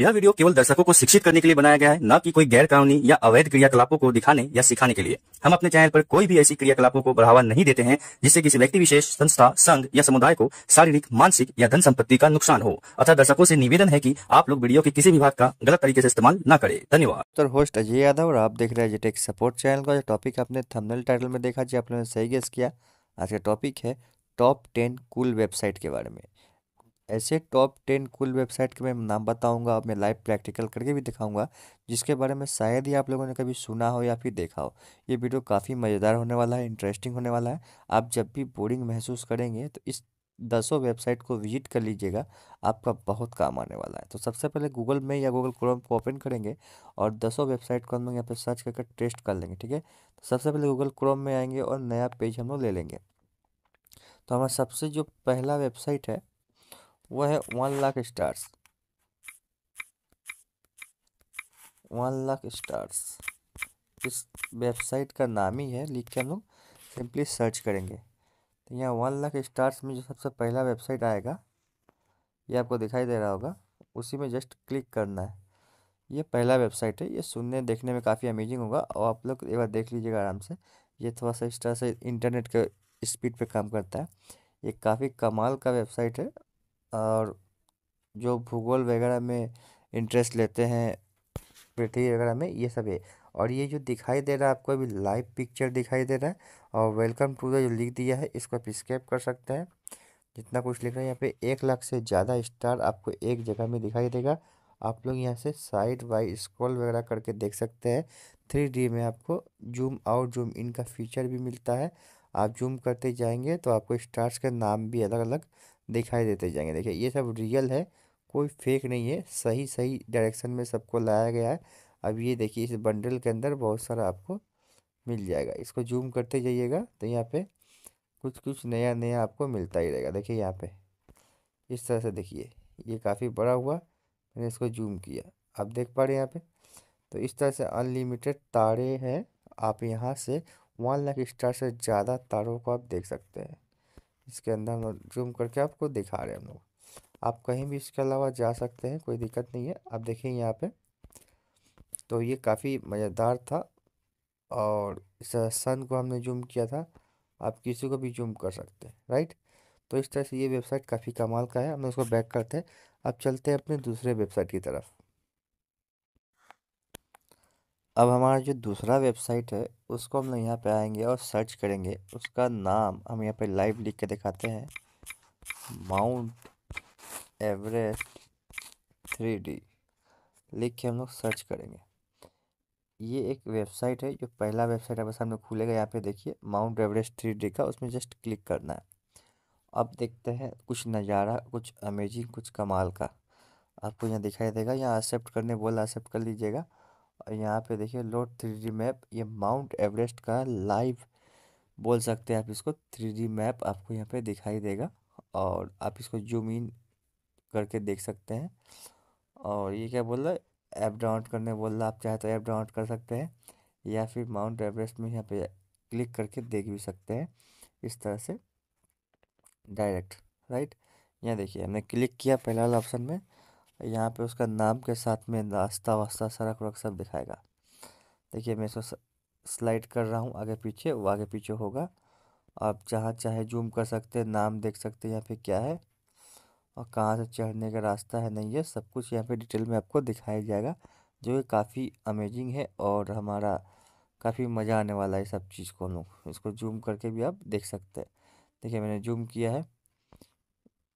यह वीडियो केवल दर्शकों को शिक्षित करने के लिए बनाया गया है न कि कोई गैर कानूनी या अवैध क्रियाकलापों को दिखाने या सिखाने के लिए हम अपने चैनल पर कोई भी ऐसी क्रियाकलापों को बढ़ावा नहीं देते हैं जिससे किसी व्यक्ति विशेष संस्था संघ या समुदाय को शारीरिक मानसिक या धन संपत्ति का नुकसान हो अतः दर्शकों से निवेदन है की आप लोग वीडियो के किसी भी भाग का गलत तरीके से इस्तेमाल न करें धन्यवाद होस्ट अजय यादव और आप देख रहे हैं टॉपिक आपने थमनल टाइटल में देखा जी आपने सही गेस किया आज का टॉपिक है टॉप टेन कुल वेबसाइट के बारे में ऐसे टॉप टेन कुल वेबसाइट के मैं नाम बताऊंगा और मैं लाइव प्रैक्टिकल करके भी दिखाऊंगा जिसके बारे में शायद ही आप लोगों ने कभी सुना हो या फिर देखा हो ये वीडियो काफ़ी मज़ेदार होने वाला है इंटरेस्टिंग होने वाला है आप जब भी बोरिंग महसूस करेंगे तो इस दसों वेबसाइट को विजिट कर लीजिएगा आपका बहुत काम आने वाला है तो सबसे पहले गूगल में या गूगल क्रोम को ओपन करेंगे और दसों वेबसाइट को हम लोग यहाँ पर सर्च करके टेस्ट कर लेंगे ठीक है तो सबसे पहले गूगल क्रोम में आएंगे और नया पेज हम लोग ले लेंगे तो हमारा सबसे जो पहला वेबसाइट है वह है one lakh stars one lakh stars इस वेबसाइट का नाम ही है लिख के हम लोग सिंपली सर्च करेंगे तो यहाँ वन लाख स्टार्स में जो सबसे पहला वेबसाइट आएगा ये आपको दिखाई दे रहा होगा उसी में जस्ट क्लिक करना है ये पहला वेबसाइट है ये सुनने देखने में काफ़ी अमेजिंग होगा और आप लोग एक बार देख लीजिएगा आराम से ये थोड़ा सा इस तरह से इंटरनेट के स्पीड पे काम करता है ये काफ़ी कमाल का वेबसाइट है और जो भूगोल वगैरह में इंटरेस्ट लेते हैं पृथ्वी वगैरह में ये सब है और ये जो दिखाई दे रहा है आपको अभी लाइव पिक्चर दिखाई दे रहा है और वेलकम टू द जो लिख दिया है इसको आप स्केप कर सकते हैं जितना कुछ लिख रहा है यहाँ पे एक लाख से ज़्यादा स्टार आपको एक जगह में दिखाई देगा आप लोग यहाँ से साइड बाई स्क्रॉल वगैरह करके देख सकते हैं थ्री डी में आपको जूम आउट जूम इन का फीचर भी मिलता है आप जूम करते जाएंगे तो आपको स्टार्स के नाम भी अलग अलग दिखाई देते जाएंगे देखिए ये सब रियल है कोई फेक नहीं है सही सही डायरेक्शन में सबको लाया गया है अब ये देखिए इस बंडल के अंदर बहुत सारा आपको मिल जाएगा इसको जूम करते जाइएगा तो यहाँ पे कुछ कुछ नया नया आपको मिलता ही रहेगा देखिए यहाँ पे इस तरह से देखिए ये काफ़ी बड़ा हुआ मैंने इसको जूम किया आप देख पा रहे हैं यहाँ पे तो इस तरह से अनलिमिटेड तारे हैं आप यहाँ से वन लाख स्टार से ज़्यादा तारों को आप देख सकते हैं इसके अंदर जूम करके आपको दिखा रहे हैं हम लोग आप कहीं भी इसके अलावा जा सकते हैं कोई दिक्कत नहीं है आप देखिए यहाँ पे तो ये काफ़ी मज़ेदार था और इस सन को हमने जूम किया था आप किसी को भी जूम कर सकते हैं राइट तो इस तरह से ये वेबसाइट काफ़ी कमाल का है हम उसको बैक करते हैं अब चलते हैं अपने दूसरे वेबसाइट की तरफ अब हमारा जो दूसरा वेबसाइट है उसको हम लोग यहाँ पे आएंगे और सर्च करेंगे उसका नाम हम यहाँ पे लाइव लिख के दिखाते हैं माउंट एवरेस्ट थ्री डी लिख के हम लोग सर्च करेंगे ये एक वेबसाइट है जो पहला वेबसाइट है बस हम लोग खुलेगा यहाँ पे देखिए माउंट एवरेस्ट थ्री डी का उसमें जस्ट क्लिक करना है अब देखते हैं कुछ नज़ारा कुछ अमेजिंग कुछ कमाल का आपको यहाँ दिखाई देगा यहाँ एक्सेप्ट करने बोला एक्सेप्ट कर लीजिएगा यहाँ पे देखिए लोड थ्री डी मैप ये माउंट एवरेस्ट का लाइव बोल सकते हैं आप इसको थ्री डी मैप आपको यहाँ पे दिखाई देगा और आप इसको जूम इन करके देख सकते हैं और ये क्या बोल रहा है ऐप डाउनलोड करने बोल रहा आप चाहे तो ऐप डाउनलोड कर सकते हैं या फिर माउंट एवरेस्ट में यहाँ पे क्लिक करके देख भी सकते हैं इस तरह से डायरेक्ट राइट यहाँ देखिए हमने क्लिक किया पहला वाला ऑप्शन में यहाँ पे उसका नाम के साथ में रास्ता वास्ता सड़क वड़क सब दिखाएगा देखिए मैं इसको स्लाइड कर रहा हूँ आगे पीछे वो आगे पीछे होगा आप जहाँ चाहे जूम कर सकते हैं नाम देख सकते हैं यहाँ पे क्या है और कहाँ से चढ़ने का रास्ता है नहीं है सब कुछ यहाँ पे डिटेल में आपको दिखाया जाएगा जो कि काफ़ी अमेजिंग है और हमारा काफ़ी मज़ा आने वाला है सब चीज़ को हम लोग इसको जूम करके भी आप देख सकते हैं देखिए मैंने जूम किया है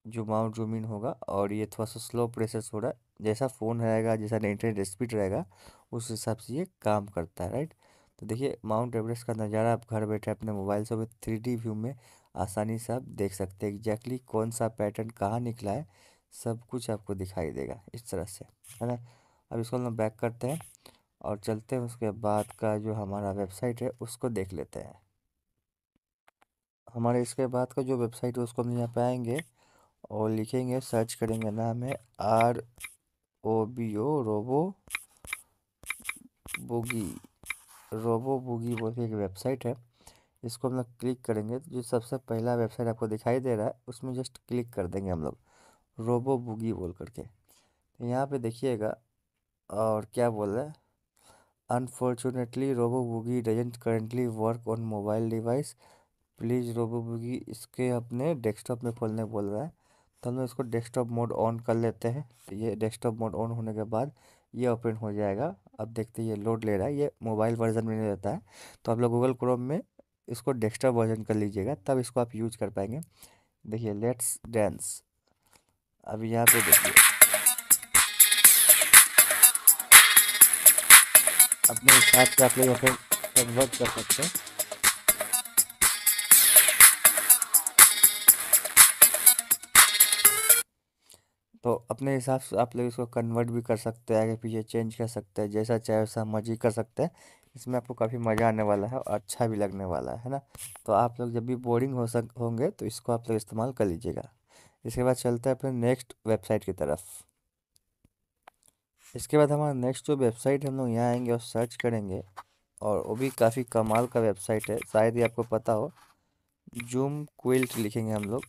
जो माउंट जूमिन होगा और ये थोड़ा सा स्लो प्रोसेस हो रहा है जैसा फ़ोन रहेगा जैसा इंटरनेट स्पीड रहेगा उस हिसाब से ये काम करता है राइट तो देखिए माउंट एवरेस्ट का नज़ारा आप घर बैठे अपने मोबाइल से थ्री डी व्यू में आसानी से आप देख सकते हैं एग्जैक्टली कौन सा पैटर्न कहाँ निकला है सब कुछ आपको दिखाई देगा इस तरह से है ना अब इसको हम बैक करते हैं और चलते हैं उसके बाद का जो हमारा वेबसाइट है उसको देख लेते हैं हमारे इसके बाद का जो वेबसाइट है उसको हम यहाँ पे आएंगे और लिखेंगे सर्च करेंगे नाम है R O B O Robo Boogie Robo Boogie बोल के एक वेबसाइट है इसको हम लोग क्लिक करेंगे जो सबसे पहला वेबसाइट आपको दिखाई दे रहा है उसमें जस्ट क्लिक कर देंगे हम लोग रोबो बुगी बोल करके तो यहाँ पे देखिएगा और क्या बोल रहा है unfortunately Robo Boogie doesn't currently work on mobile device please Robo Boogie इसके अपने डेस्कटॉप में खोलने बोल रहा है तो हम लोग इसको डेस्कटॉप मोड ऑन कर लेते हैं तो ये डेस्कटॉप मोड ऑन होने के बाद ये ओपन हो जाएगा अब देखते ये लोड ले रहा है ये मोबाइल वर्जन में नहीं रहता है तो आप लोग गूगल क्रोम में इसको डेस्कटॉप वर्जन कर लीजिएगा तब इसको आप यूज कर पाएंगे देखिए लेट्स डांस अब यहाँ पे देखिए अपने हिसाब से आप लोग यहाँ पे कन्वर्ट कर सकते हैं तो अपने हिसाब से आप लोग इसको कन्वर्ट भी कर सकते हैं आगे पीछे चेंज कर सकते हैं जैसा चाहे वैसा मर्जी कर सकते हैं इसमें आपको काफ़ी मज़ा आने वाला है और अच्छा भी लगने वाला है ना तो आप लोग जब भी बोरिंग हो सक होंगे तो इसको आप लोग इस्तेमाल कर लीजिएगा इसके बाद चलते हैं अपने नेक्स्ट वेबसाइट की तरफ इसके बाद हमारा नेक्स्ट जो वेबसाइट हम लोग यहाँ आएंगे और सर्च करेंगे और वो भी काफ़ी कमाल का वेबसाइट है शायद ही आपको पता हो जूम क्विल्ट लिखेंगे हम लोग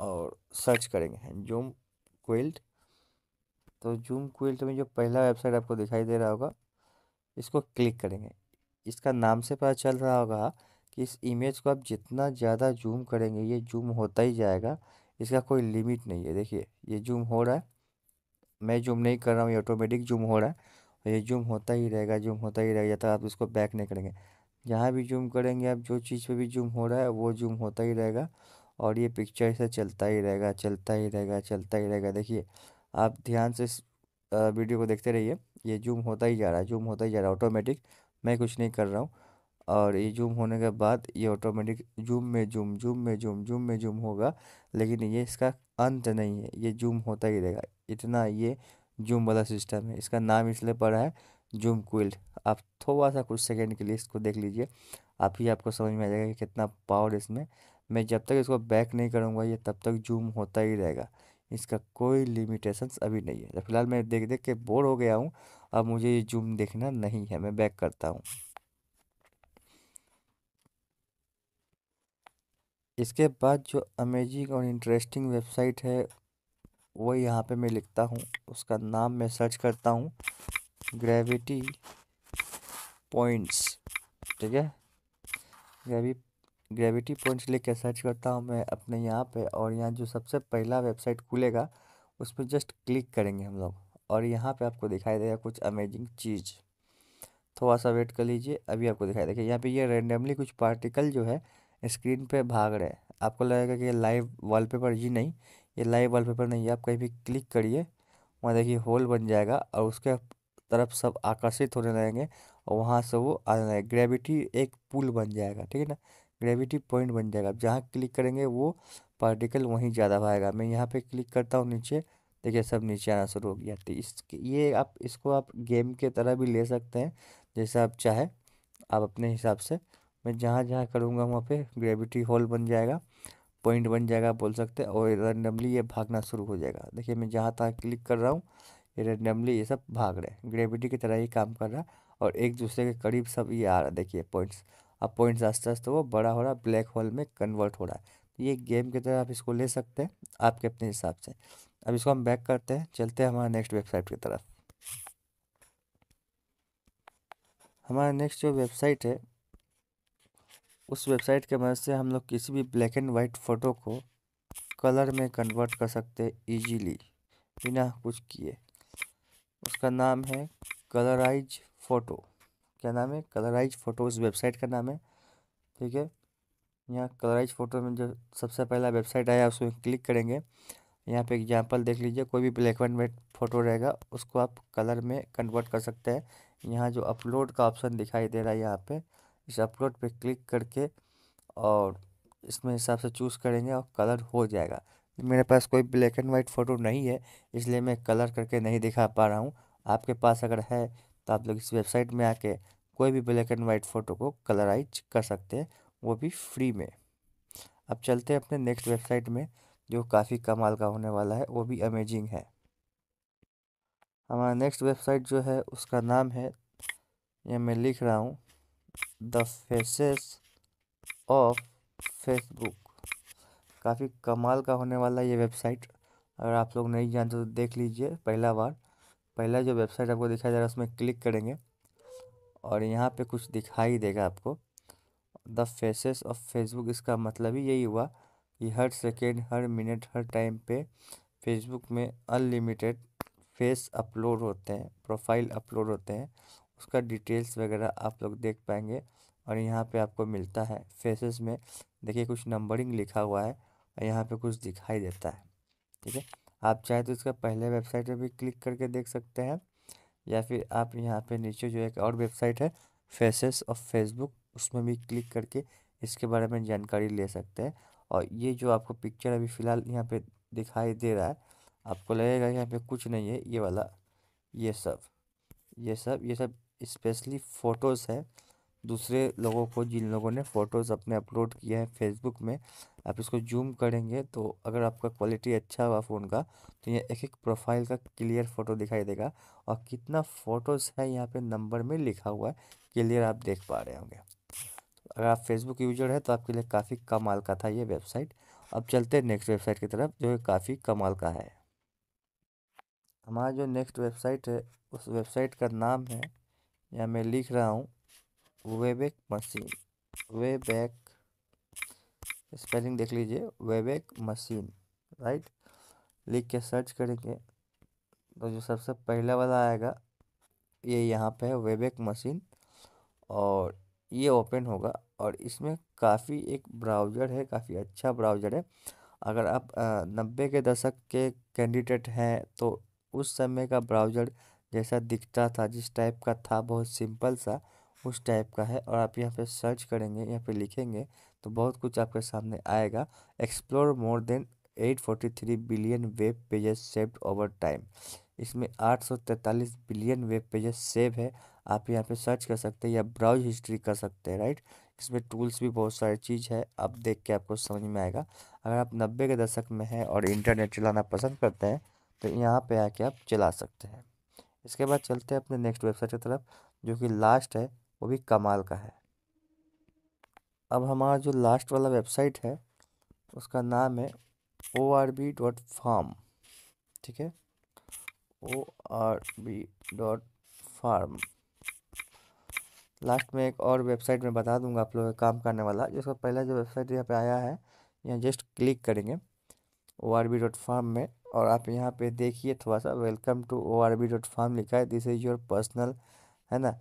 और सर्च करेंगे जूम क्विल्ट तो जूम क्विल्ट में जो पहला वेबसाइट आपको दिखाई दे रहा होगा इसको क्लिक करेंगे इसका नाम से पता चल रहा होगा कि इस इमेज को आप जितना ज़्यादा जूम करेंगे ये जूम होता ही जाएगा इसका कोई लिमिट नहीं है देखिए ये जूम हो रहा है मैं जूम नहीं कर रहा हूँ ये ऑटोमेटिक जूम हो रहा है और ये जूम होता ही रहेगा जूम होता ही रहेगा तब तो आप इसको बैक नहीं करेंगे जहाँ भी जूम करेंगे आप जो चीज़ पे भी जूम हो रहा है वो जूम होता ही रहेगा और ये पिक्चर ऐसे चलता ही रहेगा चलता ही रहेगा चलता ही रहेगा देखिए आप ध्यान से इस वीडियो को देखते रहिए ये जूम होता ही जा रहा है जूम होता ही जा रहा है ऑटोमेटिक मैं कुछ नहीं कर रहा हूँ और ये जूम होने के बाद ये ऑटोमेटिक जूम में जूम जूम में जूम जूम में जूम होगा लेकिन ये इसका अंत नहीं है ये जूम होता ही रहेगा इतना ये जूम वाला सिस्टम है इसका नाम इसलिए पड़ा है जूम क्विल्ट आप थोड़ा सा कुछ सेकेंड के लिए इसको देख लीजिए आप ही आपको समझ में आ जाएगा कि कितना पावर इसमें मैं जब तक इसको बैक नहीं करूँगा ये तब तक जूम होता ही रहेगा इसका कोई लिमिटेशंस अभी नहीं है फिलहाल मैं देख देख के बोर हो गया हूँ अब मुझे ये जूम देखना नहीं है मैं बैक करता हूँ इसके बाद जो अमेजिंग और इंटरेस्टिंग वेबसाइट है वो यहाँ पे मैं लिखता हूँ उसका नाम मैं सर्च करता हूँ ग्रेविटी पॉइंट्स ठीक है ग्रेवी ग्रेविटी पॉइंट्स लिख के सर्च करता हूँ मैं अपने यहाँ पे और यहाँ जो सबसे पहला वेबसाइट खुलेगा उस पर जस्ट क्लिक करेंगे हम लोग और यहाँ पे आपको दिखाई देगा कुछ अमेजिंग चीज़ थोड़ा सा वेट कर लीजिए अभी आपको दिखाई देगा यहाँ पे ये रेंडमली कुछ पार्टिकल जो है स्क्रीन पे भाग रहे हैं आपको लगेगा कि ये लाइव वाल ही नहीं ये लाइव वाल नहीं है आप कहीं भी क्लिक करिए वहाँ देखिए होल बन जाएगा और उसके तरफ सब आकर्षित होने लगेंगे और वहाँ से वो आने लगेगा ग्रेविटी एक पुल बन जाएगा ठीक है ना ग्रेविटी पॉइंट बन जाएगा आप जहाँ क्लिक करेंगे वो पार्टिकल वहीं ज़्यादा भागेगा मैं यहाँ पे क्लिक करता हूँ नीचे देखिए सब नीचे आना शुरू हो गया तो इस ये आप इसको आप गेम के तरह भी ले सकते हैं जैसे आप चाहे आप अपने हिसाब से मैं जहाँ जहाँ करूँगा वहाँ पे ग्रेविटी होल बन जाएगा पॉइंट बन जाएगा बोल सकते हैं और रैंडमली ये भागना शुरू हो जाएगा देखिए मैं जहाँ तहाँ क्लिक कर रहा हूँ ये रैंडमली ये सब भाग रहे हैं ग्रेविटी की तरह ही काम कर रहा है और एक दूसरे के करीब सब ये आ रहा है देखिए पॉइंट्स अब पॉइंट्स आस्ते आस्ते वो बड़ा हो रहा है ब्लैक होल में कन्वर्ट हो रहा है तो ये गेम की तरह आप इसको ले सकते हैं आपके अपने हिसाब से अब इसको हम बैक करते हैं चलते हैं हमारे नेक्स्ट वेबसाइट की तरफ हमारा नेक्स्ट जो वेबसाइट है उस वेबसाइट के मदद से हम लोग किसी भी ब्लैक एंड वाइट फ़ोटो को कलर में कन्वर्ट कर सकते हैं ईजीली बिना कुछ किए उसका नाम है कलराइज फ़ोटो क्या नाम है कलराइज फ़ोटो इस वेबसाइट का नाम है ठीक है यहाँ कलराइज फ़ोटो में जो सबसे पहला वेबसाइट आया उसमें क्लिक करेंगे यहाँ पे एग्जांपल देख लीजिए कोई भी ब्लैक एंड वाइट फ़ोटो रहेगा उसको आप कलर में कन्वर्ट कर सकते हैं यहाँ जो अपलोड का ऑप्शन दिखाई दे रहा है यहाँ पर इस अपलोड पर क्लिक करके और इसमें हिसाब से चूज़ करेंगे और कलर हो जाएगा मेरे पास कोई ब्लैक एंड वाइट फ़ोटो नहीं है इसलिए मैं कलर करके नहीं दिखा पा रहा हूँ आपके पास अगर है तो आप लोग इस वेबसाइट में आके कोई भी ब्लैक एंड वाइट फ़ोटो को कलराइज कर सकते हैं वो भी फ्री में अब चलते हैं अपने नेक्स्ट वेबसाइट में जो काफ़ी कमाल का होने वाला है वो भी अमेजिंग है हमारा नेक्स्ट वेबसाइट जो है उसका नाम है ये मैं लिख रहा हूँ द फेसेस ऑफ फेसबुक काफ़ी कमाल का होने वाला ये वेबसाइट अगर आप लोग नहीं जानते तो देख लीजिए पहला बार पहला जो वेबसाइट आपको दिखाई दे रहा है उसमें क्लिक करेंगे और यहाँ पे कुछ दिखाई देगा आपको द फेसेस ऑफ फेसबुक इसका मतलब ही यही हुआ कि हर सेकेंड हर मिनट हर टाइम पे फेसबुक में अनलिमिटेड फेस अपलोड होते हैं प्रोफाइल अपलोड होते हैं उसका डिटेल्स वगैरह आप लोग देख पाएंगे और यहाँ पे आपको मिलता है फेसेस में देखिए कुछ नंबरिंग लिखा हुआ है और यहाँ पे कुछ दिखाई देता है ठीक है आप चाहे तो इसका पहले वेबसाइट पर भी क्लिक करके देख सकते हैं या फिर आप यहाँ पे नीचे जो एक और वेबसाइट है फेसेस ऑफ फेसबुक उसमें भी क्लिक करके इसके बारे में जानकारी ले सकते हैं और ये जो आपको पिक्चर अभी फ़िलहाल यहाँ पे दिखाई दे रहा है आपको लगेगा यहाँ पे कुछ नहीं है ये वाला ये सब ये सब ये सब स्पेशली फ़ोटोज़ है दूसरे लोगों को जिन लोगों ने फ़ोटोज़ अपने अपलोड किया है फेसबुक में आप इसको जूम करेंगे तो अगर आपका क्वालिटी अच्छा हुआ फ़ोन का तो ये एक एक प्रोफाइल का क्लियर फ़ोटो दिखाई देगा और कितना फ़ोटोज़ है यहाँ पे नंबर में लिखा हुआ है क्लियर आप देख पा रहे होंगे तो अगर आप फेसबुक यूजर है तो आपके लिए काफ़ी कमाल का था ये वेबसाइट अब चलते हैं नेक्स्ट वेबसाइट की तरफ जो काफ़ी कमाल का है हमारा जो नेक्स्ट वेबसाइट है उस वेबसाइट का नाम है या मैं लिख रहा हूँ वेबेक मशीन वेबैक स्पेलिंग देख लीजिए वेबेक मशीन राइट लिख के सर्च करेंगे तो जो सबसे पहला वाला आएगा ये यहाँ पे है वेबेक मशीन और ये ओपन होगा और इसमें काफ़ी एक ब्राउज़र है काफ़ी अच्छा ब्राउज़र है अगर आप नब्बे के दशक के कैंडिडेट हैं तो उस समय का ब्राउज़र जैसा दिखता था जिस टाइप का था बहुत सिंपल सा उस टाइप का है और आप यहाँ पे सर्च करेंगे यहाँ पे लिखेंगे तो बहुत कुछ आपके सामने आएगा explore more than 843 billion web pages saved over time इसमें 843 बिलियन वेब पेजेस सेव है आप यहाँ पे सर्च कर सकते हैं या ब्राउज हिस्ट्री कर सकते हैं राइट इसमें टूल्स भी बहुत सारी चीज़ है आप देख के आपको समझ में आएगा अगर आप नब्बे के दशक में हैं और इंटरनेट चलाना पसंद करते हैं तो यहाँ पे आके आप चला सकते हैं इसके बाद चलते हैं अपने नेक्स्ट वेबसाइट की तरफ जो कि लास्ट है वो भी कमाल का है अब हमारा जो लास्ट वाला वेबसाइट है उसका नाम है O R B dot farm ठीक है O R B dot farm last में एक और वेबसाइट में बता दूंगा आप लोगों का काम करने वाला जिसका पहला जो वेबसाइट यहाँ पे आया है यहाँ जस्ट क्लिक करेंगे O R B dot farm में और आप यहाँ पे देखिए थोड़ा सा welcome to O R B dot farm लिखा है दिस इज़ योर पर्सनल है ना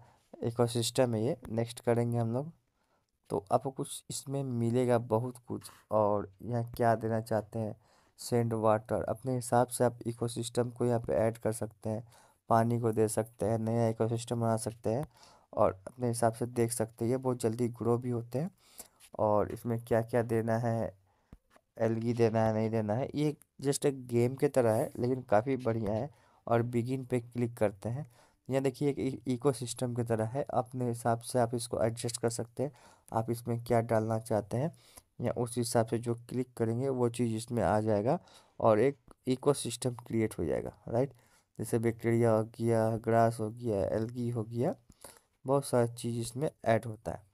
इकोसिस्टम है ये नेक्स्ट करेंगे हम लोग तो आपको कुछ इसमें मिलेगा बहुत कुछ और यहाँ क्या देना चाहते हैं सेंड वाटर अपने हिसाब से आप इकोसिस्टम को यहाँ पे ऐड कर सकते हैं पानी को दे सकते हैं नया इकोसिस्टम बना सकते हैं और अपने हिसाब से देख सकते हैं ये बहुत जल्दी ग्रो भी होते हैं और इसमें क्या क्या देना है एलगी देना है नहीं देना है ये जस्ट एक गेम के तरह है लेकिन काफ़ी बढ़िया है और बिगिन पे क्लिक करते हैं यह देखिए एक इको सिस्टम की तरह है अपने हिसाब से आप इसको एडजस्ट कर सकते हैं आप इसमें क्या डालना चाहते हैं या उस हिसाब से जो क्लिक करेंगे वो चीज़ इसमें आ जाएगा और एक इको सिस्टम क्रिएट हो जाएगा राइट जैसे बैक्टीरिया हो गया ग्रास हो गया एलगी हो गया बहुत सारी चीज़ इसमें ऐड होता है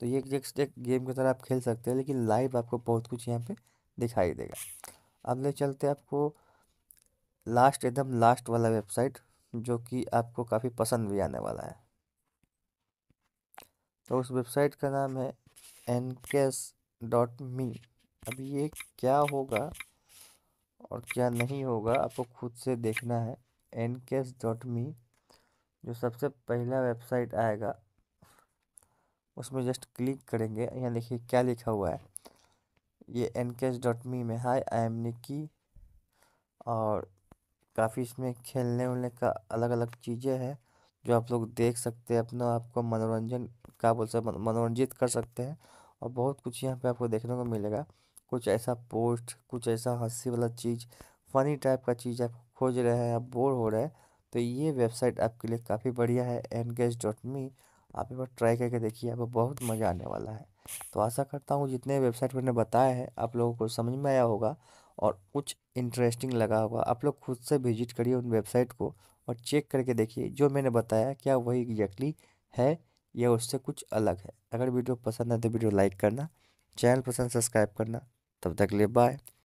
तो ये एक, एक गेम की तरह आप खेल सकते हैं लेकिन लाइव आपको बहुत कुछ यहाँ पे दिखाई देगा अब ले चलते आपको लास्ट एकदम लास्ट वाला वेबसाइट जो कि आपको काफ़ी पसंद भी आने वाला है तो उस वेबसाइट का नाम है एन केस डॉट मी अब ये क्या होगा और क्या नहीं होगा आपको खुद से देखना है एन केस डॉट मी जो सबसे पहला वेबसाइट आएगा उसमें जस्ट क्लिक करेंगे यहाँ देखिए क्या लिखा हुआ है ये एन केस डॉट मी में हाय आई एम निकी और काफी इसमें खेलने उलने का अलग अलग चीजें हैं जो आप लोग देख सकते हैं अपना आपको मनोरंजन का बोल सकते मनोरंजित कर सकते हैं और बहुत कुछ यहाँ पे आपको देखने को मिलेगा कुछ ऐसा पोस्ट कुछ ऐसा हंसी वाला चीज़ फनी टाइप का चीज़ आप खोज रहे हैं आप बोर हो रहे हैं तो ये वेबसाइट आपके लिए काफ़ी बढ़िया है एनगेज डॉट मी आप एक बार ट्राई करके देखिए आपको बहुत मज़ा आने वाला है तो आशा करता हूँ जितने वेबसाइट मैंने बताया है आप लोगों को समझ में आया होगा और कुछ इंटरेस्टिंग लगा होगा आप लोग खुद से विजिट करिए उन वेबसाइट को और चेक करके देखिए जो मैंने बताया क्या वही एग्जैक्टली है या उससे कुछ अलग है अगर वीडियो पसंद है तो वीडियो लाइक करना चैनल पसंद सब्सक्राइब करना तब तक ले लिए बाय